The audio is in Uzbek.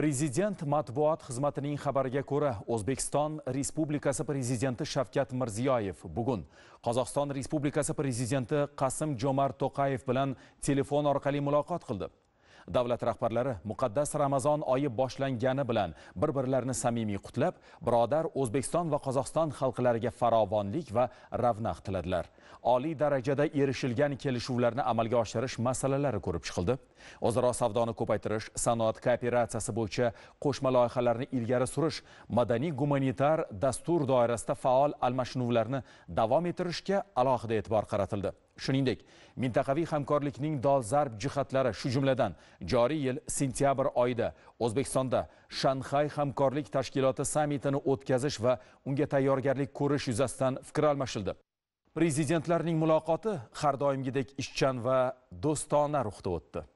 Президент матбуат хизматининг хабарига кўра, Ўзбекистон Республикаси президенти Шавкат Мирзиёев бугун Қозоқистон Республикаси президенти Қасим Жомарт Тоқаев билан телефон орқали мулоқот қилди. davlat rahbarlari muqaddas ramazon oyi boshlangani bilan bir birlarini samimiy qutlab birodar o'zbekiston va qozog'iston xalqlariga farovonlik va ravnaq tiladilar oliy darajada erishilgan kelishuvlarni amalga oshirish masalalari ko'rib chiqildi o'zaro savdoni ko'paytirish sanoat kooperatsiyasi bo'yicha qo'shma loyihalarni ilgari surish madaniy gumanitar dastur doirasida faol almashinuvlarni davom ettirishga alohida e'tibor qaratildi shuningdek mintaqaviy hamkorlikning dolzarb jihatlari shu jumladan joriy yil sentyabr oyida o'zbekistonda shanxay hamkorlik tashkiloti sammitini o'tkazish va unga tayyorgarlik ko'rish yuzasidan fikr almashildi prezidentlarning muloqoti har doimgidek ishchan va do'stona ruhda o'tdi